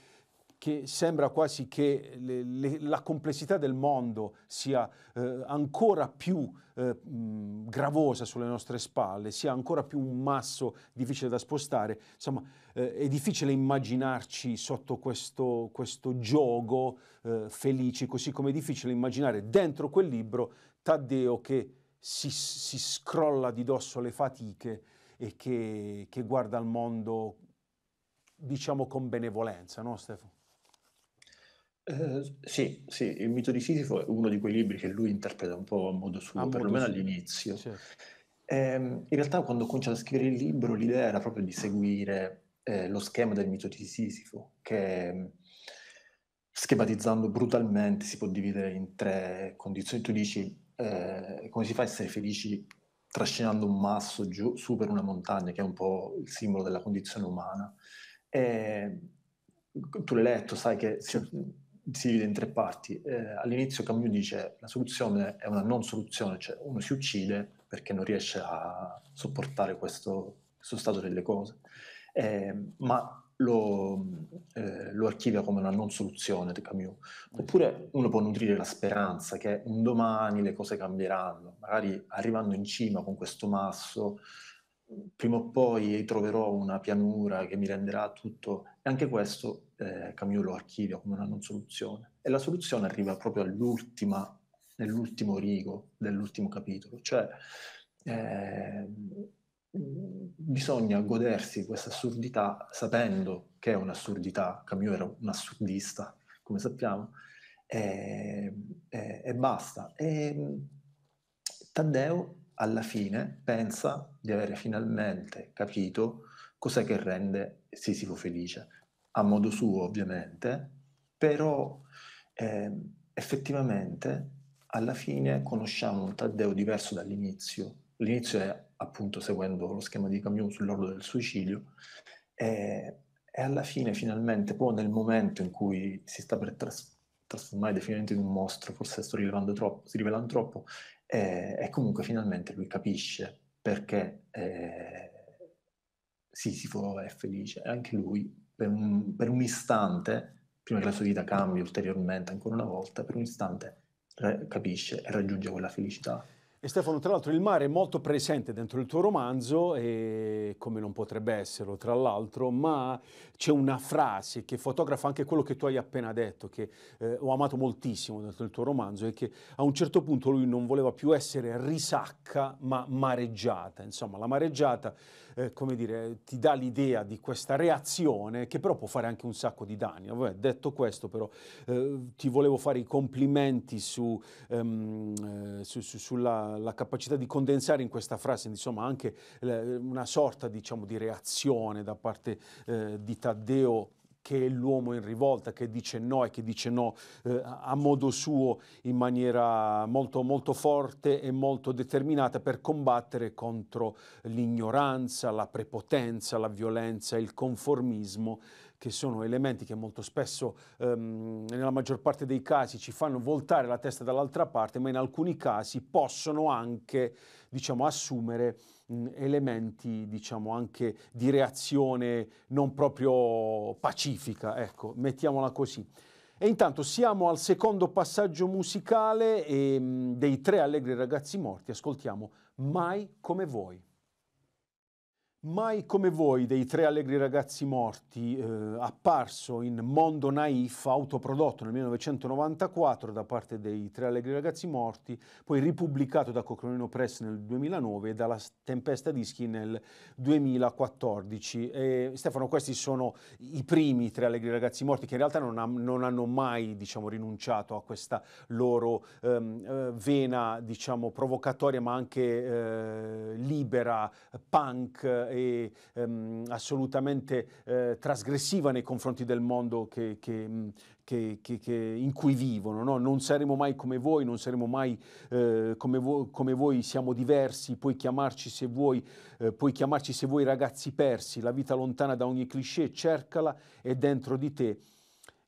che sembra quasi che le, le, la complessità del mondo sia eh, ancora più eh, mh, gravosa sulle nostre spalle, sia ancora più un masso difficile da spostare, insomma eh, è difficile immaginarci sotto questo, questo gioco eh, felici, così come è difficile immaginare dentro quel libro Taddeo che si, si scrolla di dosso le fatiche e che, che guarda al mondo diciamo con benevolenza, no Stefano? Eh, sì, sì, il mito di Sisifo è uno di quei libri che lui interpreta un po' a modo suo, a perlomeno modo all'inizio. Sì. Certo. Eh, in realtà quando ho cominciato a scrivere il libro l'idea era proprio di seguire eh, lo schema del mito di Sisifo, che mm, schematizzando brutalmente si può dividere in tre condizioni. Tu dici eh, come si fa a essere felici trascinando un masso giù su per una montagna, che è un po' il simbolo della condizione umana. E, tu l'hai letto, sai che... Sì. Cioè, si divide in tre parti. Eh, all'inizio Camus dice la soluzione è una non soluzione, cioè uno si uccide perché non riesce a sopportare questo, questo stato delle cose, eh, ma lo, eh, lo, archivia come una non soluzione di Camus. Oppure uno può nutrire la speranza che un domani le cose cambieranno, magari arrivando in cima con questo masso, prima o poi troverò una pianura che mi renderà tutto. E anche questo eh, Camus lo archivia come una non soluzione. E la soluzione arriva proprio all'ultima, nell'ultimo rigo dell'ultimo capitolo, cioè eh, bisogna godersi questa assurdità sapendo che è un'assurdità, Camus era un assurdista, come sappiamo, e, e, e basta. E, Taddeo alla fine pensa di avere finalmente capito cos'è che rende Sisifo felice a modo suo ovviamente, però eh, effettivamente alla fine conosciamo un Taddeo diverso dall'inizio. L'inizio è appunto seguendo lo schema di Camus sull'orlo del suicidio e, e alla fine finalmente, poi nel momento in cui si sta per trasformare trasformare definitivamente in un mostro, forse sto rivelando troppo, si rivelano troppo, eh, e comunque finalmente lui capisce perché eh, Sisifo è felice, e anche lui per un, per un istante, prima che la sua vita cambi ulteriormente ancora una volta, per un istante re, capisce e raggiunge quella felicità. E Stefano, tra l'altro il mare è molto presente dentro il tuo romanzo, e come non potrebbe esserlo, tra l'altro, ma c'è una frase che fotografa anche quello che tu hai appena detto, che eh, ho amato moltissimo dentro il tuo romanzo, è che a un certo punto lui non voleva più essere risacca, ma mareggiata. Insomma, la mareggiata eh, come dire, ti dà l'idea di questa reazione che però può fare anche un sacco di danni. Vabbè, detto questo però eh, ti volevo fare i complimenti su, ehm, eh, su, su, sulla capacità di condensare in questa frase insomma anche eh, una sorta diciamo, di reazione da parte di Taddeo che è l'uomo in rivolta, che dice no e che dice no eh, a modo suo in maniera molto, molto forte e molto determinata per combattere contro l'ignoranza, la prepotenza, la violenza, il conformismo che sono elementi che molto spesso, ehm, nella maggior parte dei casi, ci fanno voltare la testa dall'altra parte, ma in alcuni casi possono anche, diciamo, assumere elementi, diciamo, anche di reazione non proprio pacifica, ecco, mettiamola così. E intanto siamo al secondo passaggio musicale e, dei tre allegri ragazzi morti, ascoltiamo Mai come voi. Mai come voi dei tre allegri ragazzi morti, eh, apparso in Mondo Naif, autoprodotto nel 1994 da parte dei tre allegri ragazzi morti, poi ripubblicato da Cocronino Press nel 2009 e dalla Tempesta Dischi nel 2014. E, Stefano, questi sono i primi tre allegri ragazzi morti che in realtà non, ha, non hanno mai diciamo, rinunciato a questa loro ehm, eh, vena diciamo, provocatoria ma anche eh, libera, punk e ehm, assolutamente eh, trasgressiva nei confronti del mondo mm, che, che, che, in cui vivono. No? Non saremo mai come voi, non saremo mai eh, come, voi, come, voi, siamo diversi, puoi chiamarci se vuoi, eh, puoi chiamarci se vuoi ragazzi persi, la vita lontana da ogni cliché, cercala è dentro di te.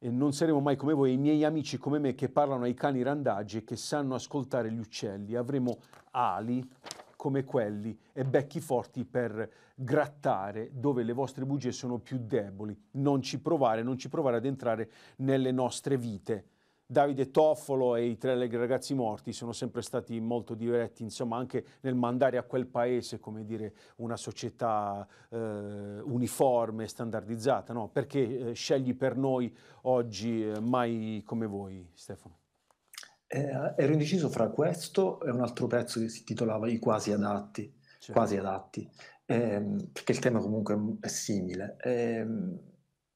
E non saremo mai come voi, i miei amici come me che parlano ai cani randaggi e che sanno ascoltare gli uccelli. Avremo ali come quelli e becchi forti per grattare dove le vostre bugie sono più deboli. Non ci provare, non ci provare ad entrare nelle nostre vite. Davide Toffolo e i tre ragazzi morti sono sempre stati molto diretti, insomma, anche nel mandare a quel paese, come dire, una società eh, uniforme, standardizzata, no? Perché eh, scegli per noi oggi eh, mai come voi, Stefano? eh, ero indeciso fra questo e un altro pezzo che si intitolava I quasi adatti, certo. quasi adatti eh, perché il tema comunque è simile. Eh,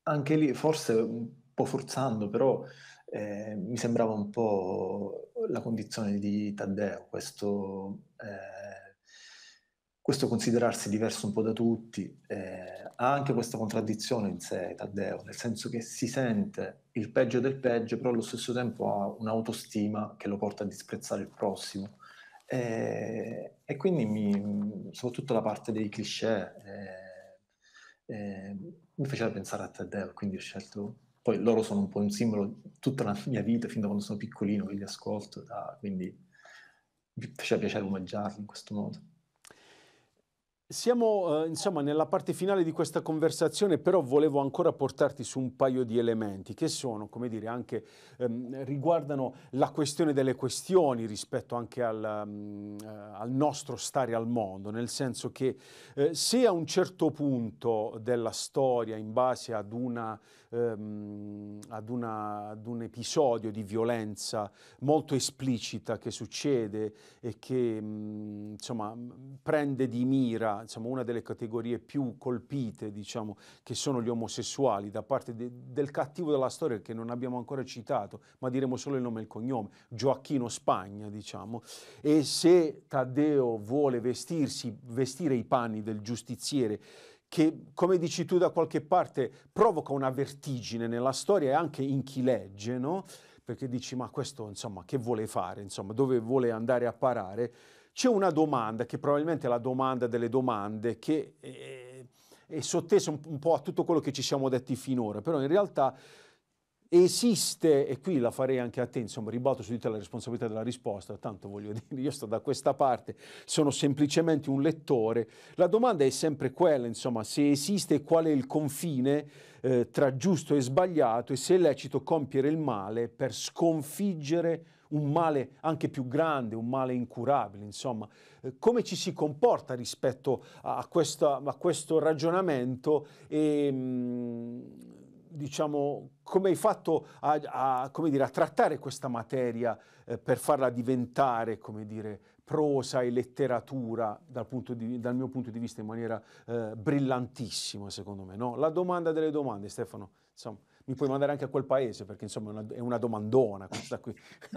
anche lì, forse un po' forzando, però eh, mi sembrava un po' la condizione di Taddeo, questo eh, questo considerarsi diverso un po' da tutti eh, ha anche questa contraddizione in sé, Taddeo, nel senso che si sente il peggio del peggio, però allo stesso tempo ha un'autostima che lo porta a disprezzare il prossimo. Eh, e quindi mi, soprattutto la parte dei cliché eh, eh mi faceva pensare a Taddeo, quindi ho scelto poi loro sono un po' un simbolo tutta la mia vita, fin da quando sono piccolino che li ascolto, da, quindi mi faceva piacere omaggiarli in questo modo. Siamo eh, insomma nella parte finale di questa conversazione, però volevo ancora portarti su un paio di elementi che sono, come dire, anche ehm, riguardano la questione delle questioni rispetto anche al, mh, mm, al nostro stare al mondo, nel senso che eh, se a un certo punto della storia, in base ad una ehm, ad, una, ad, un episodio di violenza molto esplicita che succede e che mh, mm, insomma, prende di mira insomma, una delle categorie più colpite, diciamo, che sono gli omosessuali, da parte de, del cattivo della storia che non abbiamo ancora citato, ma diremo solo il nome e il cognome, Gioacchino Spagna, diciamo. E se Taddeo vuole vestirsi, vestire i panni del giustiziere, che, come dici tu da qualche parte, provoca una vertigine nella storia e anche in chi legge, no? Perché dici, ma questo, insomma, che vuole fare? Insomma, dove vuole andare a parare? C'è una domanda, che probabilmente è la domanda delle domande, che è, eh, è sottesa un, un po' a tutto quello che ci siamo detti finora, però in realtà esiste, e qui la farei anche a te, insomma, ribatto su di te la responsabilità della risposta, tanto voglio dire, io sto da questa parte, sono semplicemente un lettore. La domanda è sempre quella, insomma, se esiste qual è il confine eh, tra giusto e sbagliato e se è lecito compiere il male per sconfiggere un male anche più grande, un male incurabile, insomma. Eh, come ci si comporta rispetto a, a, questo, a questo ragionamento e, ehm, mh, diciamo, come hai fatto a, a, come dire, a trattare questa materia eh, per farla diventare, come dire, prosa e letteratura dal, di, dal mio punto di vista in maniera eh, brillantissima, secondo me. No? La domanda delle domande, Stefano, insomma, mi puoi mandare anche a quel paese, perché insomma è una, è una domandona questa qui.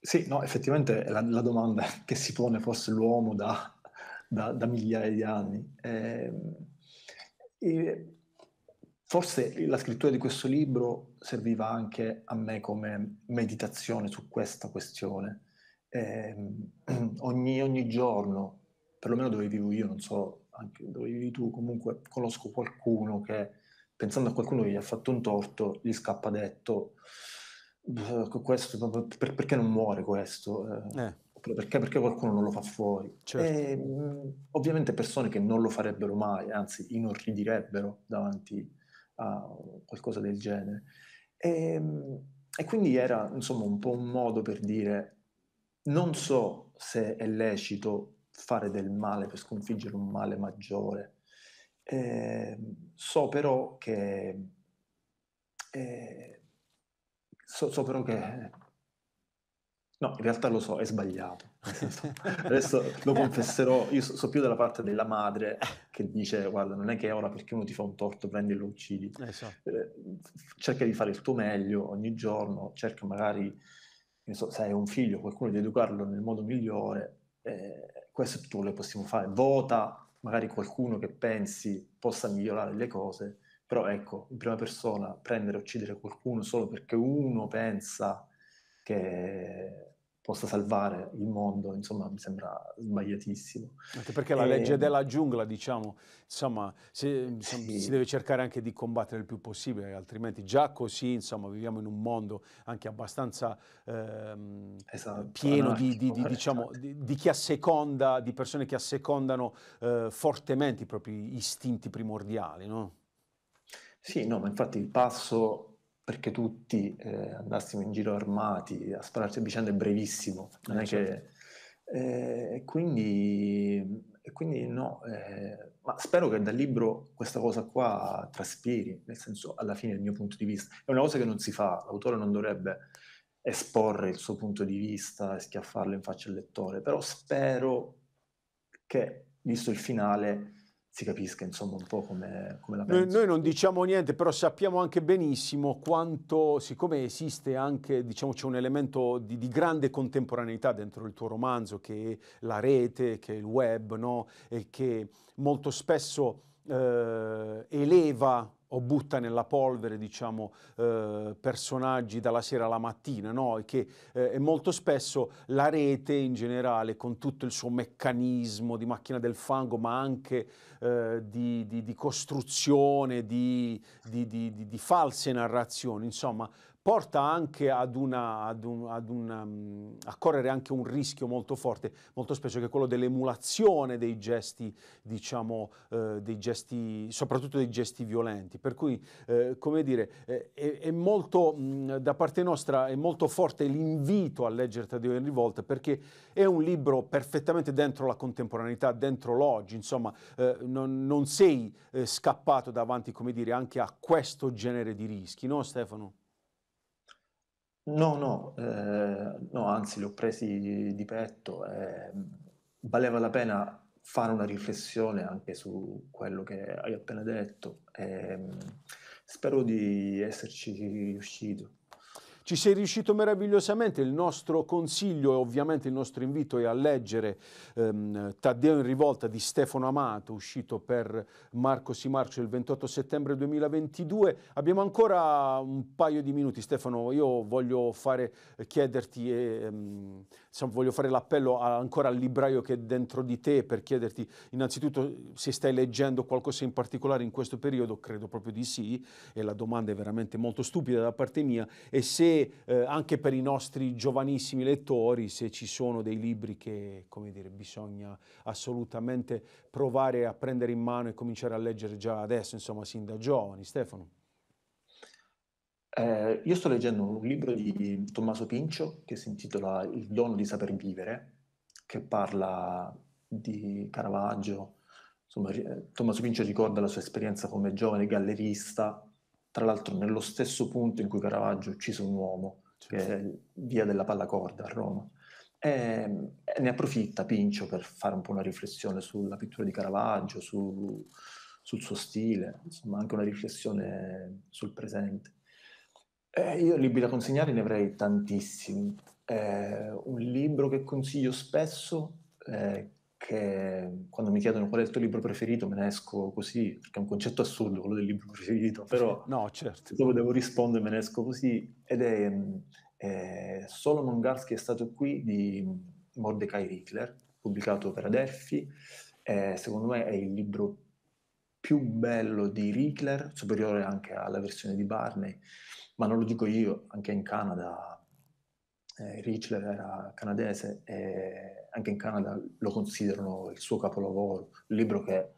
sì, no, effettivamente la, la domanda che si pone forse l'uomo da, da, da migliaia di anni. Eh, Forse la scrittura di questo libro serviva anche a me come meditazione su questa questione. Eh, ogni, ogni, giorno, perlomeno dove vivo io, non so anche dove vivi tu, comunque conosco qualcuno che pensando a qualcuno che gli ha fatto un torto, gli scappa detto questo, per, perché non muore questo? Eh, eh. Perché, perché, qualcuno non lo fa fuori? Certo. E, ehm, ovviamente persone che non lo farebbero mai, anzi inorridirebbero davanti a o qualcosa del genere. E, ehm, e quindi era insomma un po' un modo per dire non so se è lecito fare del male per sconfiggere un male maggiore, eh, so però che eh, so, so però che no, in realtà lo so, è sbagliato. Adesso lo confesserò, io so, so, più della parte della madre che dice guarda non è che ora perché uno ti fa un torto prendi e lo uccidi, esatto. eh, cerca di fare il tuo meglio ogni giorno, cerca magari so, se hai un figlio qualcuno di educarlo nel modo migliore, eh, questo è tutto quello che possiamo fare, vota magari qualcuno che pensi possa migliorare le cose, però ecco, in prima persona prendere e uccidere qualcuno solo perché uno pensa che possa salvare il mondo, insomma, mi sembra sbagliatissimo. perché la legge ehm, della giungla, diciamo, insomma, si, insomma sì. si, deve cercare anche di combattere il più possibile, altrimenti già così, insomma, viviamo in un mondo anche abbastanza ehm, esatto, pieno di, di, di, diciamo, di, chi asseconda, di persone che assecondano eh, fortemente i propri istinti primordiali, no? Sì, no, ma infatti il passo perché tutti eh, andassimo in giro armati a spararci a vicenda è brevissimo, non eh, è certo. che... Eh, e quindi, quindi no, eh, ma spero che dal libro questa cosa qua traspiri, nel senso alla fine il mio punto di vista. È una cosa che non si fa, l'autore non dovrebbe esporre il suo punto di vista e schiaffarlo in faccia al lettore, però spero che, visto il finale, si capisca insomma un po' come, come la pensi. Noi, non diciamo niente, però sappiamo anche benissimo quanto, siccome esiste anche, diciamo c'è un elemento di, di grande contemporaneità dentro il tuo romanzo, che è la rete, che è il web, no? e che molto spesso eh, eleva o butta nella polvere diciamo, eh, personaggi dalla sera alla mattina, no? che eh, molto spesso la rete in generale con tutto il suo meccanismo di macchina del fango, ma anche eh, di, di, di, costruzione, di, di false narrazioni, insomma porta anche ad, una, ad, un, ad una, um, a correre anche un rischio molto forte, molto spesso che è quello dell'emulazione dei gesti, diciamo, eh, dei gesti, soprattutto dei gesti violenti. Per cui, eh, come dire, eh, è, è, molto, mh, mm, da parte nostra è molto forte l'invito a leggere Taddeo in rivolta perché è un libro perfettamente dentro la contemporaneità, dentro l'oggi, insomma, eh, non, non, sei eh, scappato davanti, come dire, anche a questo genere di rischi, no Stefano? No, no, eh, no, anzi li ho presi di petto e ehm, valeva la pena fare una riflessione anche su quello che hai appena detto e ehm, spero di esserci riuscito. Ci sei riuscito meravigliosamente, il nostro consiglio e ovviamente il nostro invito è a leggere ehm, Taddeo in rivolta di Stefano Amato, uscito per Marco Simarcio il 28 settembre 2022. Abbiamo ancora un paio di minuti Stefano, io voglio fare, chiederti... ehm, diciamo, voglio fare l'appello a, ancora al libraio che è dentro di te per chiederti innanzitutto se stai leggendo qualcosa in particolare in questo periodo, credo proprio di sì, e la domanda è veramente molto stupida da parte mia, e se eh, anche per i nostri giovanissimi lettori, se ci sono dei libri che, come dire, bisogna assolutamente provare a prendere in mano e cominciare a leggere già adesso, insomma, sin da giovani. Stefano. Eh, io sto leggendo un libro di Tommaso Pincio che si intitola Il dono di saper vivere, che parla di Caravaggio. Insomma, eh, Tommaso Pincio ricorda la sua esperienza come giovane gallerista, tra l'altro nello stesso punto in cui Caravaggio uccise un uomo, certo. che è via della Pallacorda a Roma. E ne approfitta Pincio per fare un po' una riflessione sulla pittura di Caravaggio, su, sul suo stile, insomma anche una riflessione sul presente. Eh, io libri da consegnare ne avrei tantissimi. Eh, un libro che consiglio spesso, eh, che quando mi chiedono qual è il tuo libro preferito, me ne esco così, perché è un concetto assurdo quello del libro preferito, però no, certo. dopo devo rispondere me ne esco così, ed è, è eh, Solomon Garsky è stato qui di Mordecai Rickler, pubblicato per Adelphi, eh, secondo me è il libro più bello di Rickler, superiore anche alla versione di Barney ma non lo dico io, anche in Canada, eh, Richler era canadese e anche in Canada lo considerano il suo capolavoro, un libro che,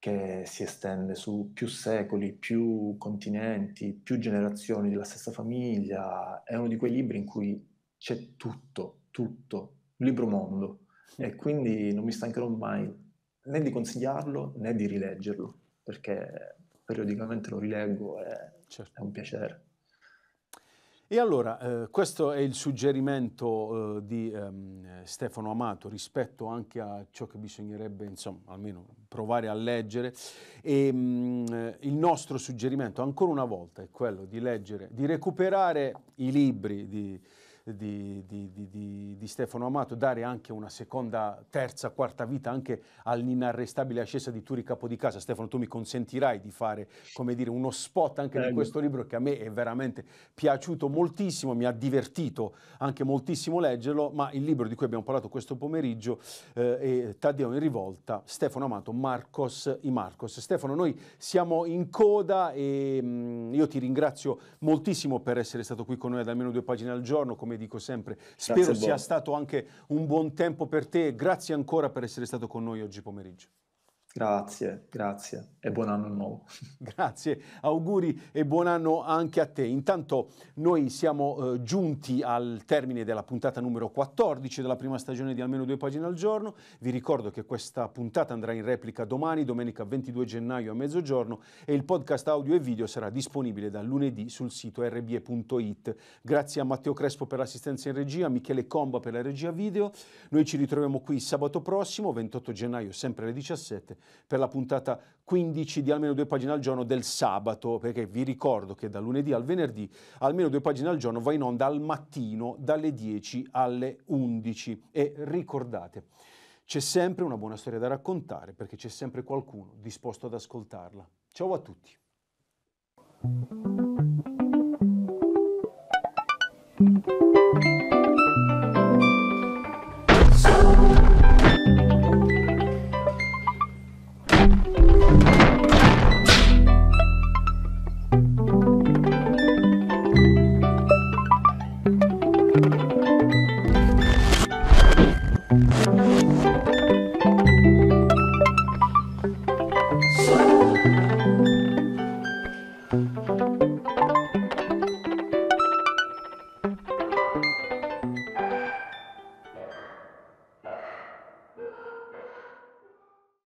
che si estende su più secoli, più continenti, più generazioni della stessa famiglia, è uno di quei libri in cui c'è tutto, tutto, un libro mondo e mm. quindi non mi stancherò mai né di consigliarlo né di rileggerlo perché periodicamente lo rileggo e Certo. È un piacere. E allora, eh, questo è il suggerimento eh, di ehm, Stefano Amato rispetto anche a ciò che bisognerebbe, insomma, almeno provare a leggere. E, mh, mm, il nostro suggerimento, ancora una volta, è quello di leggere, di recuperare i libri di, di, di, di, di, Stefano Amato, dare anche una seconda, terza, quarta vita anche all'inarrestabile ascesa di Turi Capo di Casa. Stefano, tu mi consentirai di fare, come dire, uno spot anche Prego. di questo libro che a me è veramente piaciuto moltissimo, mi ha divertito anche moltissimo leggerlo, ma il libro di cui abbiamo parlato questo pomeriggio eh, è Taddeo in rivolta, Stefano Amato, Marcos i Marcos. Stefano, noi siamo in coda e mh, mm, io ti ringrazio moltissimo per essere stato qui con noi ad almeno due pagine al giorno, come come dico sempre. Spero sia stato anche un buon tempo per te. Grazie ancora per essere stato con noi oggi pomeriggio. Grazie, grazie e buon anno nuovo. Grazie, auguri e buon anno anche a te. Intanto noi siamo eh, giunti al termine della puntata numero 14 della prima stagione di Almeno due pagine al giorno. Vi ricordo che questa puntata andrà in replica domani, domenica 22 gennaio a mezzogiorno e il podcast audio e video sarà disponibile da lunedì sul sito rbe.it. Grazie a Matteo Crespo per l'assistenza in regia, a Michele Comba per la regia video. Noi ci ritroviamo qui sabato prossimo, 28 gennaio, sempre alle 17 per la puntata 15 di almeno due pagine al giorno del sabato, perché vi ricordo che da lunedì al venerdì almeno due pagine al giorno va in onda al mattino dalle 10 alle 11. E ricordate, c'è sempre una buona storia da raccontare perché c'è sempre qualcuno disposto ad ascoltarla. Ciao a tutti.